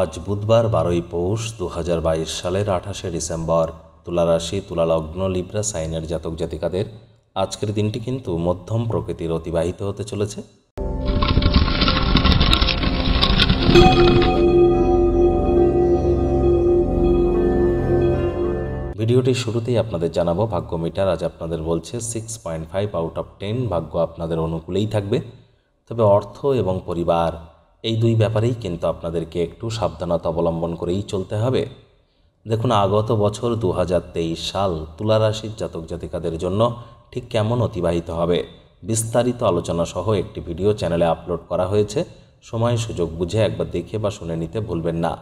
আজ বুধবার বারোই পৌষ দু সালের আঠাশে ডিসেম্বর তুলারাশি তুলালগ্ন লিব্রা সাইনের জাতক জাতিকাদের আজকের দিনটি কিন্তু মধ্যম প্রকৃতির অতিবাহিত হতে চলেছে ভিডিওটি শুরুতেই আপনাদের জানাবো ভাগ্য মিটার আজ আপনাদের বলছে six point five out of ten ভাগ্য আপনাদের অনুকূলেই থাকবে তবে অর্থ এবং পরিবার এই দুই ব্যাপারেই কিন্তু আপনাদেরকে একটু সাবধানতা অবলম্বন করেই চলতে হবে দেখুন আগত বছর দু সাল তুলা রাশির জাতক জাতিকাদের জন্য ঠিক কেমন অতিবাহিত হবে বিস্তারিত আলোচনা সহ একটি ভিডিও চ্যানেলে আপলোড করা হয়েছে সময় সুযোগ বুঝে একবার দেখে বা শুনে নিতে ভুলবেন না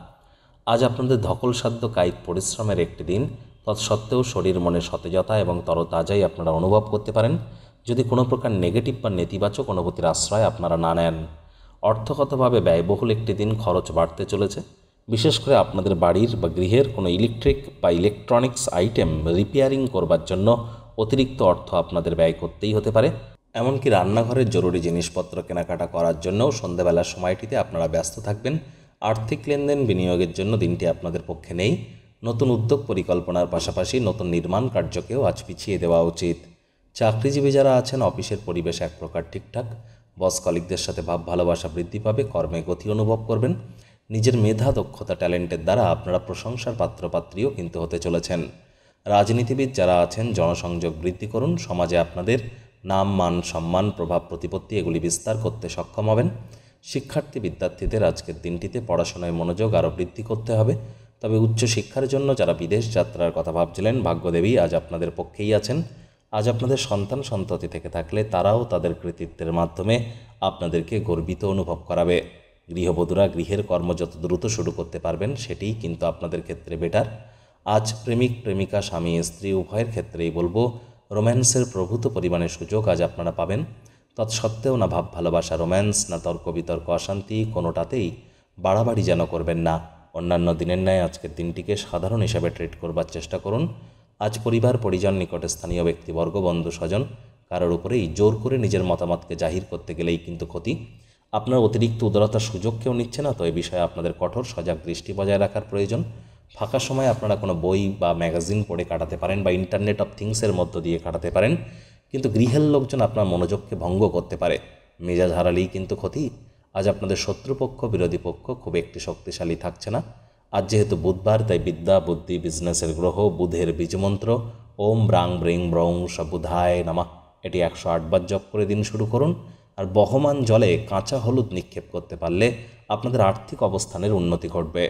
আজ আপনাদের ধকলসাধ্য কায়িক পরিশ্রমের একটি দিন তৎসত্ত্বেও শরীর মনে সতেজতা এবং তরতাজাই আপনারা অনুভব করতে পারেন যদি কোনো প্রকার নেগেটিভ বা নেতিবাচক অনুভূতির আশ্রয় আপনারা না নেন অর্থগতভাবে ব্যয়বহুল একটি দিন খরচ বাড়তে চলেছে বিশেষ করে আপনাদের বাড়ির বা গৃহের কোনো ইলেকট্রিক বা ইলেকট্রনিক্স আইটেম রিপেয়ারিং করবার জন্য অতিরিক্ত অর্থ আপনাদের ব্যয় করতেই হতে পারে এমনকি রান্নাঘরের জরুরি জিনিসপত্র কেনাকাটা করার জন্যও সন্ধ্যাবেলার সময়টিতে আপনারা ব্যস্ত থাকবেন আর্থিক লেনদেন বিনিয়োগের জন্য দিনটি আপনাদের পক্ষে নেই নতুন উদ্যোগ পরিকল্পনার পাশাপাশি নতুন নির্মাণ কার্যকেও আজ পিছিয়ে দেওয়া উচিত চাকরিজীবী যারা আছেন অফিসের পরিবেশ এক প্রকার ঠিকঠাক বস কলিকদের সাথে ভাব ভালোবাসা বৃদ্ধি পাবে কর্মে গতি অনুভব করবেন নিজের মেধা দক্ষতা ট্যালেন্টের দ্বারা আপনারা প্রশংসার পাত্রপাত্রীও কিন্তু হতে চলেছেন রাজনীতিবিদ যারা আছেন জনসংযোগ বৃদ্ধি করুন সমাজে আপনাদের নাম মান সম্মান প্রভাব প্রতিপত্তি এগুলি বিস্তার করতে সক্ষম হবেন শিক্ষার্থী বিদ্যার্থীদের আজকের দিনটিতে পড়াশোনায় মনোযোগ আরও বৃদ্ধি করতে হবে তবে উচ্চশিক্ষার জন্য যারা বিদেশ যাত্রার কথা ভাবছিলেন ভাগ্যদেবী আজ আপনাদের পক্ষেই আছেন আজ আপনাদের সন্তান সন্ততি থেকে থাকলে তারাও তাদের কৃতিত্বের মাধ্যমে আপনাদেরকে গর্বিত অনুভব করাবে গৃহবধূরা গৃহের কর্ম যত দ্রুত শুরু করতে পারবেন সেটিই কিন্তু আপনাদের ক্ষেত্রে বেটার আজ প্রেমিক প্রেমিকা স্বামী স্ত্রী উভয়ের ক্ষেত্রেই বলবো রোম্যান্সের প্রভূত পরিমাণে সুযোগ আজ আপনারা পাবেন তৎসত্ত্বেও না ভাব ভালোবাসা রোম্যান্স না তর্ক বিতর্ক অশান্তি কোনোটাতেই বাড়াবাড়ি যেন করবেন না অন্যান্য দিনের ন্যায় আজকের দিনটিকে সাধারণ হিসাবে ট্রিট করবার চেষ্টা করুন আজ পরিবার পরিজন নিকটে স্থানীয় ব্যক্তিবর্গ বন্ধু স্বজন কারোর উপরেই জোর করে নিজের মতামতকে জাহির করতে গেলেই কিন্তু ক্ষতি আপনার অতিরিক্ত উদারতার সুযোগ কেউ নিচ্ছে না তো এ বিষয়ে আপনাদের কঠোর সজাগ দৃষ্টি বজায় রাখার প্রয়োজন ফাঁকা সময় আপনারা কোনো বই বা ম্যাগাজিন পড়ে কাটাতে পারেন বা ইন্টারনেট অফ থিংসের মধ্য দিয়ে কাটাতে পারেন কিন্তু গৃহের লোকজন আপনার মনোযোগকে ভঙ্গ করতে পারে মেজাজ হারালেই কিন্তু ক্ষতি আজ আপনাদের শত্রুপক্ষ বিরোধী পক্ষ খুব একটি শক্তিশালী থাকছে না আজ যেহেতু বুধবার তাই বিদ্যা বুদ্ধি বিজনেসের গ্রহ বুধের বীজমন্ত্র ওম ব্রাং ব্রিং ব্রং সবুধায় নামা এটি একশো আটবার জপ করে দিন শুরু করুন আর বহমান জলে কাঁচা হলুদ নিক্ষেপ করতে পারলে আপনাদের আর্থিক অবস্থানের উন্নতি ঘটবে